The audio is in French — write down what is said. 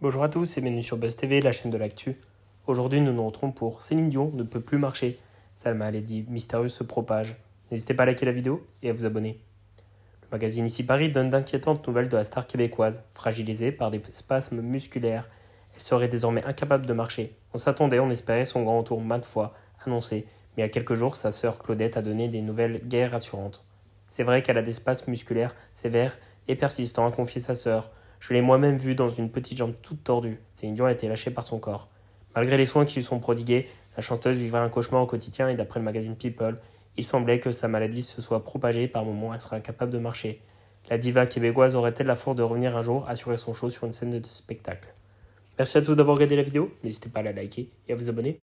Bonjour à tous et bienvenue sur Buzz TV, la chaîne de l'actu. Aujourd'hui, nous nous retrouvons pour Céline Dion ne peut plus marcher. Salma maladie mystérieuse se propage. N'hésitez pas à liker la vidéo et à vous abonner. Le magazine Ici Paris donne d'inquiétantes nouvelles de la star québécoise, fragilisée par des spasmes musculaires. Elle serait désormais incapable de marcher. On s'attendait, on espérait son grand retour maintes fois annoncé, mais il y a quelques jours, sa sœur Claudette a donné des nouvelles guère rassurantes. C'est vrai qu'elle a des spasmes musculaires sévères et persistants, à confier sa sœur. Je l'ai moi-même vu dans une petite jambe toute tordue. Céline a été lâchée par son corps. Malgré les soins qui lui sont prodigués, la chanteuse vivrait un cauchemar au quotidien et d'après le magazine People, il semblait que sa maladie se soit propagée par moments elle serait incapable de marcher. La diva québécoise aurait-elle la force de revenir un jour assurer son show sur une scène de spectacle Merci à tous d'avoir regardé la vidéo, n'hésitez pas à la liker et à vous abonner.